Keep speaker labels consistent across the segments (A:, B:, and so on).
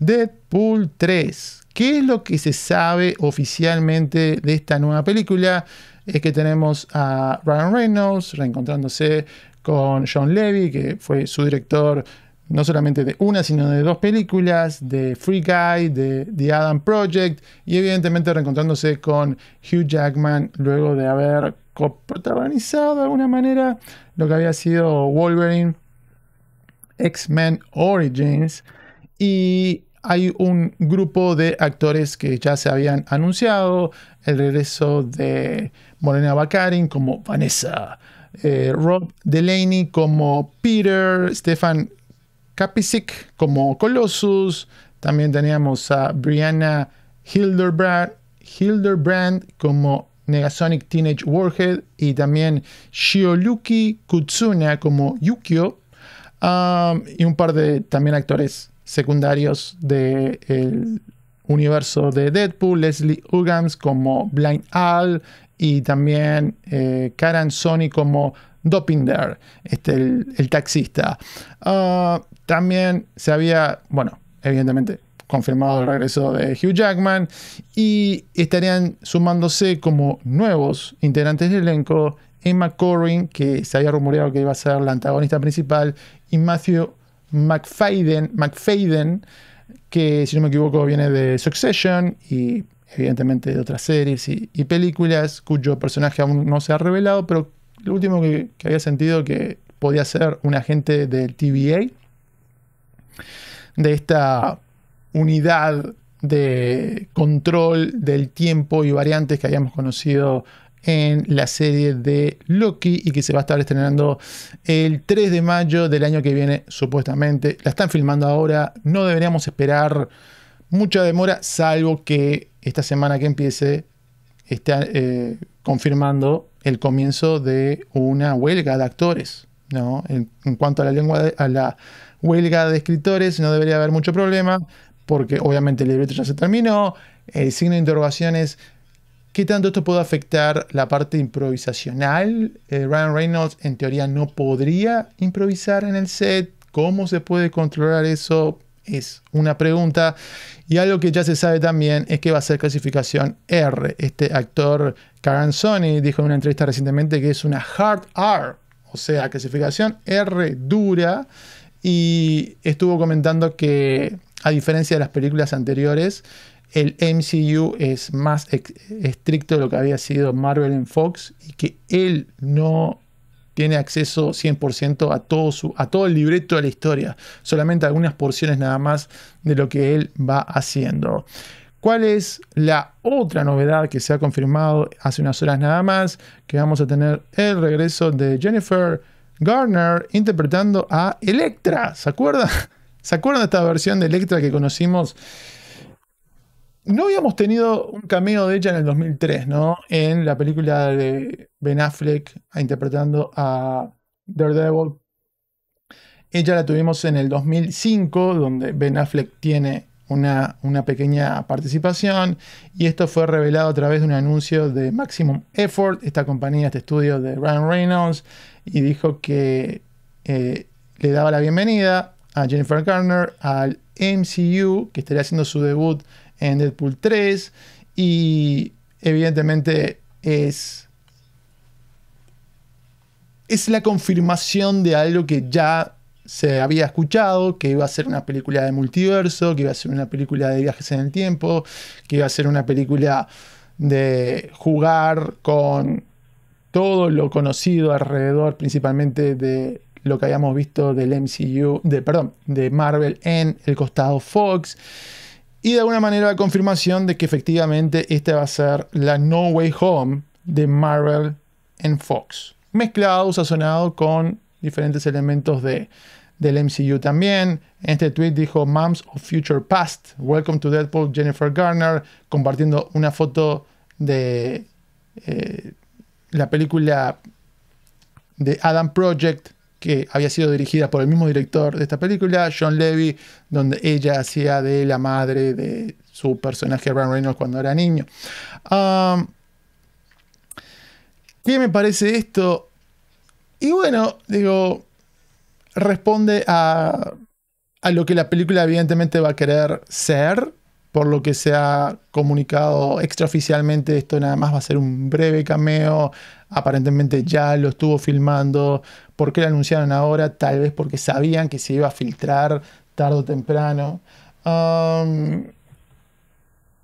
A: Deadpool 3. ¿Qué es lo que se sabe oficialmente de esta nueva película? Es que tenemos a Ryan Reynolds reencontrándose con John Levy, que fue su director no solamente de una, sino de dos películas, de Free Guy, de The Adam Project, y evidentemente reencontrándose con Hugh Jackman luego de haber protagonizado de alguna manera lo que había sido Wolverine, X-Men Origins, y hay un grupo de actores que ya se habían anunciado, el regreso de Morena Bakarin como Vanessa, eh, Rob Delaney como Peter, Stefan Kapicic como Colossus, también teníamos a Brianna Hilderbrand como Negasonic Teenage Warhead y también Shioluki Kutsuna como Yukio um, y un par de también actores secundarios del eh, universo de Deadpool, Leslie Uggams como Blind Al y también eh, Karen Sony como Dopinder, este, el, taxista. Ah, también se había, bueno, evidentemente confirmado el regreso de Hugh Jackman y estarían sumándose como nuevos integrantes del elenco Emma Corrin, que se había rumoreado que iba a ser la antagonista principal, y Matthew McFadden, McFadden, que si no me equivoco viene de Succession y evidentemente de otras series y, películas cuyo personaje aún no se ha revelado, pero lo último que, había sentido que podía ser un agente del TVA, de esta unidad de control del tiempo y variantes que habíamos conocido en la serie de Loki y que se va a estar estrenando el 3 de mayo del año que viene, supuestamente. La están filmando ahora, no deberíamos esperar mucha demora, salvo que esta semana que empiece esté eh, confirmando el comienzo de una huelga de actores. ¿no? En, cuanto a la lengua a la huelga de escritores, no debería haber mucho problema, porque obviamente el libreto ya se terminó, el signo de interrogaciones ¿Qué tanto esto puede afectar la parte improvisacional? Eh, Ryan Reynolds en teoría no podría improvisar en el set. ¿Cómo se puede controlar eso? Es una pregunta. Y algo que ya se sabe también es que va a ser clasificación R. Este actor Karen Sony dijo en una entrevista recientemente que es una hard R, o sea, clasificación R dura. Y estuvo comentando que, a diferencia de las películas anteriores, el MCU es más estricto de lo que había sido Marvel en Fox y que él no tiene acceso 100% a todo, su, a todo el libreto de la historia, solamente algunas porciones nada más de lo que él va haciendo. ¿Cuál es la otra novedad que se ha confirmado hace unas horas nada más? Que vamos a tener el regreso de Jennifer Garner interpretando a Electra. ¿Se acuerdan? ¿Se acuerdan de esta versión de Electra que conocimos no habíamos tenido un cameo de ella en el 2003, ¿no? En la película de Ben Affleck interpretando a Daredevil. Ella la tuvimos en el 2005, donde Ben Affleck tiene una, pequeña participación. Y esto fue revelado a través de un anuncio de Maximum Effort, esta compañía, este estudio de Ryan Reynolds. Y dijo que eh, le daba la bienvenida a Jennifer Garner al MCU, que estaría haciendo su debut en Deadpool 3 y evidentemente es es la confirmación de algo que ya se había escuchado, que iba a ser una película de multiverso, que iba a ser una película de viajes en el tiempo, que iba a ser una película de jugar con todo lo conocido alrededor, principalmente de lo que habíamos visto del MCU, perdón, de Marvel en el costado Fox. Y de alguna manera la confirmación de que efectivamente esta va a ser la No Way Home de Marvel en Fox. Mezclado, sazonado con diferentes elementos de, del MCU también. En este tweet dijo Moms of Future Past, Welcome to Deadpool, Jennifer Garner, compartiendo una foto de eh, la película de Adam Project que había sido dirigida por el mismo director de esta película, John Levy, donde ella hacía de la madre de su personaje Ryan Reynolds cuando era niño. Ah, ¿Qué me parece esto? Y bueno, digo, responde a, a lo que la película evidentemente va a querer ser, por lo que se ha comunicado extraoficialmente, esto nada más va a ser un breve cameo aparentemente ya lo estuvo filmando. ¿Por qué lo anunciaron ahora? Tal vez porque sabían que se iba a filtrar tarde o temprano.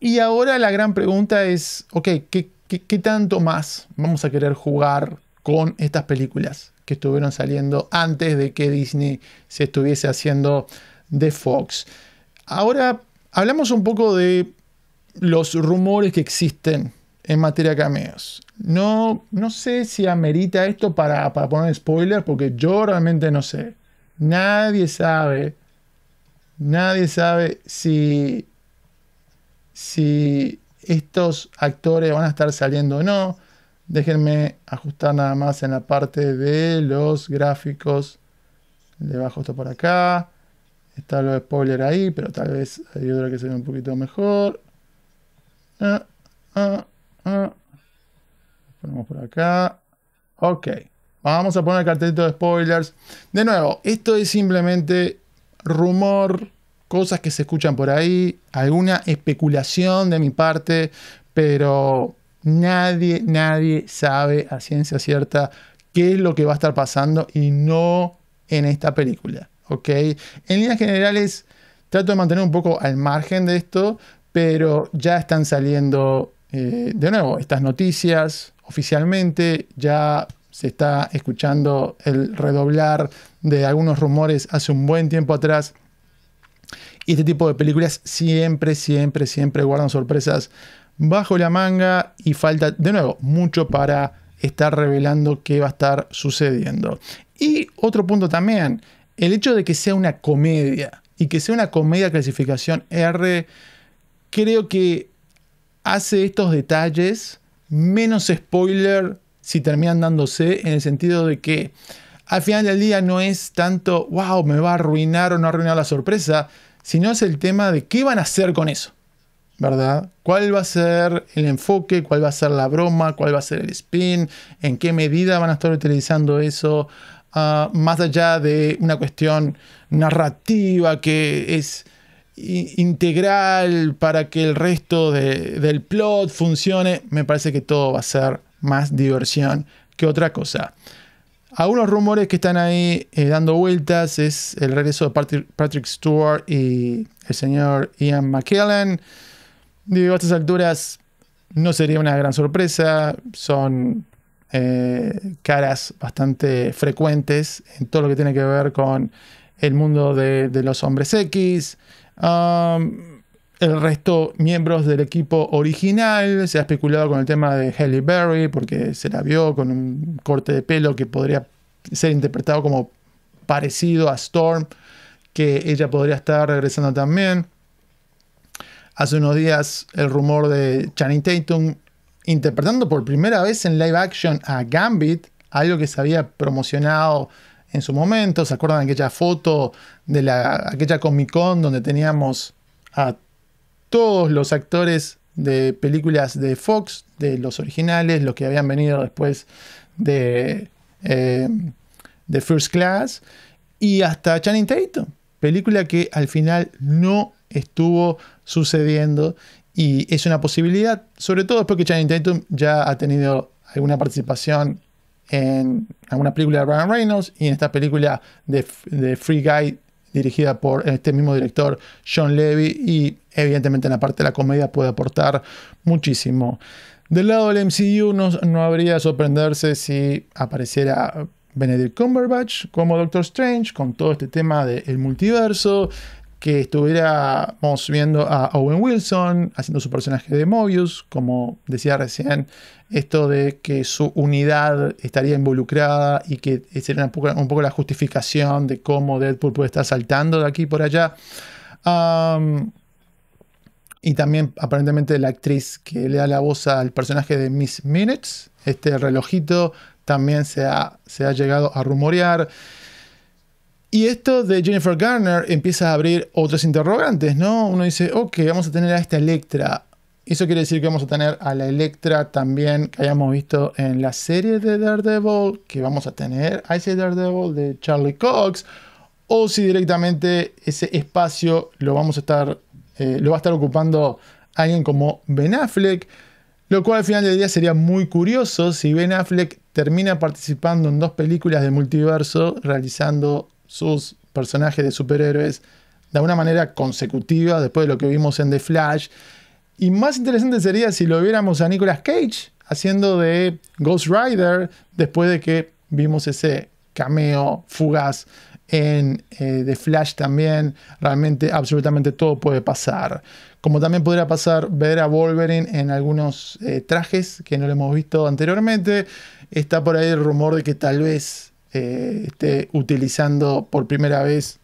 A: y ahora la gran pregunta es, ok, qué tanto más vamos a querer jugar con estas películas que estuvieron saliendo antes de que Disney se estuviese haciendo de Fox? Ahora hablamos un poco de los rumores que existen en materia de cameos. No, no sé si amerita esto para, para poner spoiler porque yo realmente no sé. Nadie sabe. Nadie sabe si, si estos actores van a estar saliendo o no. Déjenme ajustar nada más en la parte de los gráficos. debajo bajo esto por acá. Está lo de spoiler ahí, pero tal vez hay otra que se ve un poquito mejor. Ah, ah ponemos ah, por acá. Ok. Vamos a poner el cartelito de spoilers. De nuevo, esto es simplemente rumor, cosas que se escuchan por ahí, alguna especulación de mi parte, pero nadie, nadie sabe a ciencia cierta qué es lo que va a estar pasando y no en esta película. ¿ok? En líneas generales, trato de mantener un poco al margen de esto, pero ya están saliendo eh, de nuevo, estas noticias oficialmente ya se está escuchando el redoblar de algunos rumores hace un buen tiempo atrás. Y este tipo de películas siempre, siempre, siempre guardan sorpresas bajo la manga y falta, de nuevo, mucho para estar revelando qué va a estar sucediendo. Y otro punto también, el hecho de que sea una comedia y que sea una comedia clasificación R, creo que hace estos detalles menos spoiler si terminan dándose, en el sentido de que al final del día no es tanto, wow, me va a arruinar o no arruinar la sorpresa, sino es el tema de qué van a hacer con eso, ¿verdad? ¿Cuál va a ser el enfoque? ¿Cuál va a ser la broma? ¿Cuál va a ser el spin? ¿En qué medida van a estar utilizando eso? Ah, más allá de una cuestión narrativa que es integral para que el resto del plot funcione, me parece que todo va a ser más diversión que otra cosa. Algunos rumores que están ahí eh, dando vueltas es el regreso de Patrick, Stewart y el señor Ian McKellen. Digo, a estas alturas no sería una gran sorpresa, son eh, caras bastante frecuentes en todo lo que tiene que ver con el mundo de, los hombres X, um, el resto miembros del equipo original, se ha especulado con el tema de Halle Berry porque se la vio con un corte de pelo que podría ser interpretado como parecido a Storm, que ella podría estar regresando también. Hace unos días el rumor de Channing Tatum interpretando por primera vez en live action a Gambit, algo que se había promocionado en su momento. ¿Se acuerdan de aquella foto de la, aquella Comic Con donde teníamos a todos los actores de películas de Fox, de los originales, los que habían venido después de, eh, de First Class, y hasta Channing Tatum, película que al final no estuvo sucediendo y es una posibilidad, sobre todo después que Channing Tatum ya ha tenido alguna participación en alguna película de Ryan Reynolds y en esta película de, Free Guy dirigida por este mismo director John Levy y evidentemente en la parte de la comedia puede aportar muchísimo. Del lado del MCU no, no habría sorprenderse si apareciera Benedict Cumberbatch como Doctor Strange, con todo este tema del El multiverso, que estuviéramos viendo a Owen Wilson haciendo su personaje de Mobius, como decía recién, esto de que su unidad estaría involucrada y que sería un poco, la justificación de cómo Deadpool puede estar saltando de aquí por allá. y también aparentemente la actriz que le da la voz al personaje de Miss Minutes, este relojito, también se se ha llegado a rumorear. Y esto de Jennifer Garner empieza a abrir otros interrogantes, ¿no? Uno dice, ok, vamos a tener a esta Electra. Eso quiere decir que vamos a tener a la Electra también que hayamos visto en la serie de Daredevil, que vamos a tener a ese Daredevil de Charlie Cox, o si directamente ese espacio lo vamos a estar, eh, lo va a estar ocupando alguien como Ben Affleck, lo cual al final del día sería muy curioso si Ben Affleck termina participando en dos películas de multiverso realizando sus personajes de superhéroes de una manera consecutiva después de lo que vimos en The Flash. Y más interesante sería si lo viéramos a Nicolas Cage haciendo de Ghost Rider después de que vimos ese cameo fugaz en eh, The Flash también. Realmente, absolutamente todo puede pasar. Como también podría pasar ver a Wolverine en algunos eh, trajes que no lo hemos visto anteriormente. Está por ahí el rumor de que tal vez eh, esté utilizando por primera vez,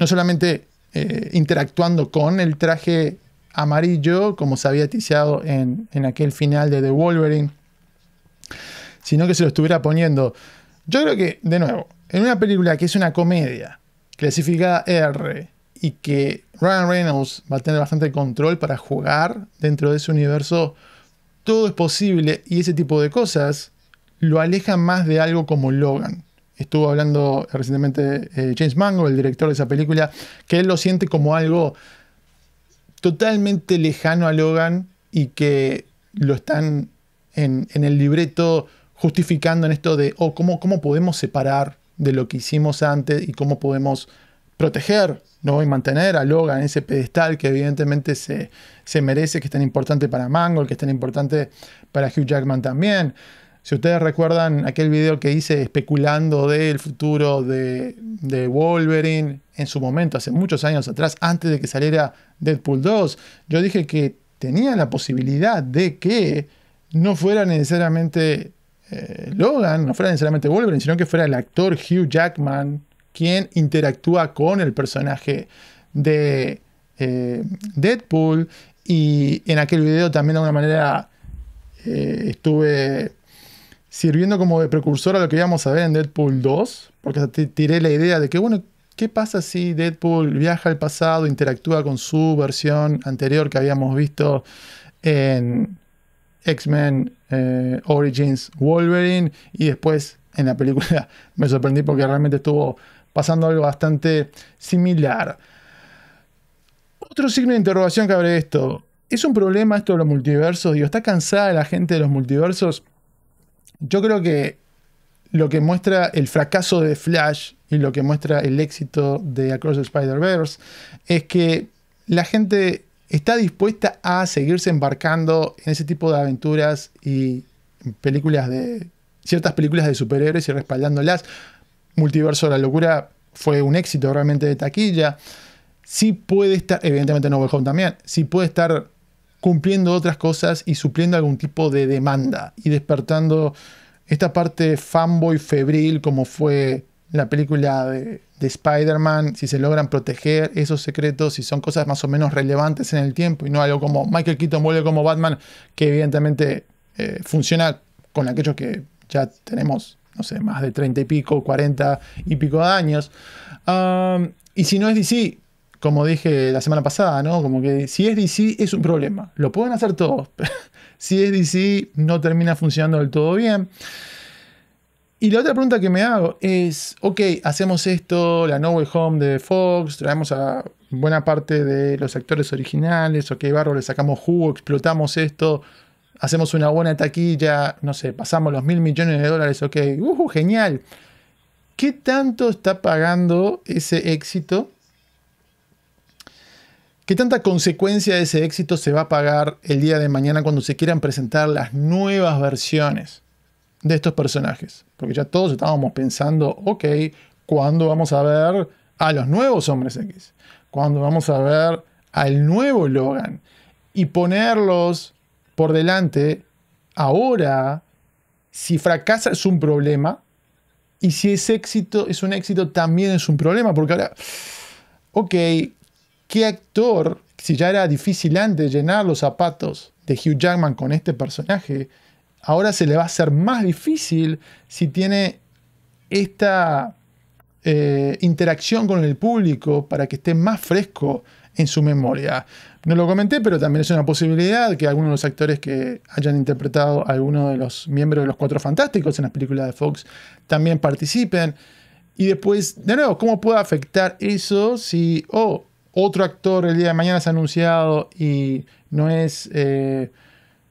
A: no solamente eh, interactuando con el traje amarillo, como se había ticiado en, en, aquel final de The Wolverine, sino que se lo estuviera poniendo. Yo creo que, de nuevo, en una película que es una comedia, clasificada R, y que Ryan Reynolds va a tener bastante control para jugar dentro de ese universo, todo es posible y ese tipo de cosas lo aleja más de algo como Logan. Estuvo hablando recientemente eh, James Mango, el director de esa película, que él lo siente como algo totalmente lejano a Logan y que lo están en, el libreto justificando en esto de, oh, ¿cómo, podemos separar de lo que hicimos antes y cómo podemos proteger y mantener a Logan ese pedestal que evidentemente se, se merece, que es tan importante para Mango, que es tan importante para Hugh Jackman también. Si ustedes recuerdan aquel video que hice especulando del futuro de, Wolverine en su momento, hace muchos años atrás, antes de que saliera Deadpool 2, yo dije que tenía la posibilidad de que no fuera necesariamente eh, Logan, no fuera necesariamente Wolverine, sino que fuera el actor Hugh Jackman quien interactúa con el personaje de eh, Deadpool. Y en aquel video también de alguna manera eh, estuve sirviendo como de precursor a lo que íbamos a ver en Deadpool 2, porque tiré la idea de que, bueno, ¿qué pasa si Deadpool viaja al pasado, interactúa con su versión anterior que habíamos visto en X-Men eh, Origins Wolverine y después en la película me sorprendí porque realmente estuvo pasando algo bastante similar. Otro signo de interrogación que abre esto. ¿Es un problema esto de los multiversos? Digo, ¿está cansada la gente de los multiversos? yo creo que lo que muestra el fracaso de Flash y lo que muestra el éxito de Across the Spider-Verse es que la gente está dispuesta a seguirse embarcando en ese tipo de aventuras y películas de ciertas películas de superhéroes y respaldándolas. Multiverso de la locura fue un éxito realmente de taquilla. Sí puede estar, evidentemente No Home también, sí puede estar cumpliendo otras cosas y supliendo algún tipo de demanda y despertando esta parte fanboy febril como fue la película de, Spider-Man, si se logran proteger esos secretos, si son cosas más o menos relevantes en el tiempo y no algo como Michael Keaton vuelve como Batman, que evidentemente eh, funciona con aquellos que ya tenemos, no sé, más de 30 y pico, 40 y pico de años. Ah, y si no es DC, como dije la semana pasada, ¿no? Como que si es DC es un problema. Lo pueden hacer todos. si es DC no termina funcionando del todo bien. Y la otra pregunta que me hago es, ok, hacemos esto, la No Way Home de Fox, traemos a buena parte de los actores originales, ok, barro, le sacamos jugo, explotamos esto, hacemos una buena taquilla, no sé, pasamos los mil millones de dólares, ok, uh, genial. ¿Qué tanto está pagando ese éxito ¿Qué tanta consecuencia de ese éxito se va a pagar el día de mañana cuando se quieran presentar las nuevas versiones de estos personajes? Porque ya todos estábamos pensando, ok, ¿cuándo vamos a ver a los nuevos hombres X? ¿Cuándo vamos a ver al nuevo Logan? Y ponerlos por delante ahora, si fracasa es un problema, y si es éxito, es un éxito también es un problema, porque ahora, ok, ¿Qué actor, si ya era difícil antes llenar los zapatos de Hugh Jackman con este personaje, ahora se le va a hacer más difícil si tiene esta eh, interacción con el público para que esté más fresco en su memoria? No lo comenté, pero también es una posibilidad que algunos de los actores que hayan interpretado a alguno de los miembros de los Cuatro Fantásticos en las películas de Fox también participen. Y después, de nuevo, ¿cómo puede afectar eso si, oh, otro actor el día de mañana se ha anunciado y no es eh,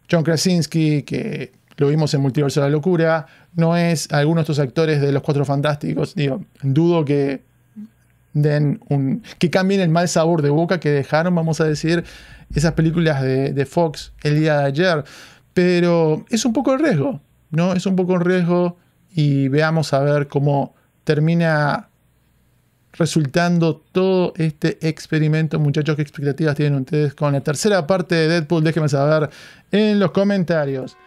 A: John Krasinski, que lo vimos en Multiverso de la Locura, no es alguno de estos actores de Los Cuatro Fantásticos, digo, dudo que den un, que cambien el mal sabor de boca que dejaron, vamos a decir, esas películas de, de Fox el día de ayer. Pero es un poco el riesgo, ¿no? Es un poco el riesgo y veamos a ver cómo termina resultando todo este experimento. Muchachos, ¿qué expectativas tienen ustedes con la tercera parte de Deadpool? Déjenme saber en los comentarios.